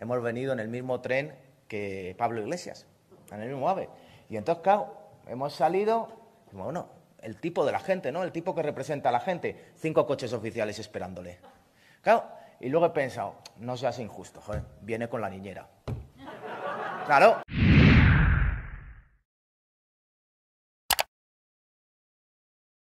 hemos venido en el mismo tren que Pablo Iglesias, en el mismo AVE. Y entonces, claro, hemos salido, bueno, el tipo de la gente, ¿no? El tipo que representa a la gente, cinco coches oficiales esperándole. Claro, y luego he pensado, no seas injusto, joder, viene con la niñera. Claro.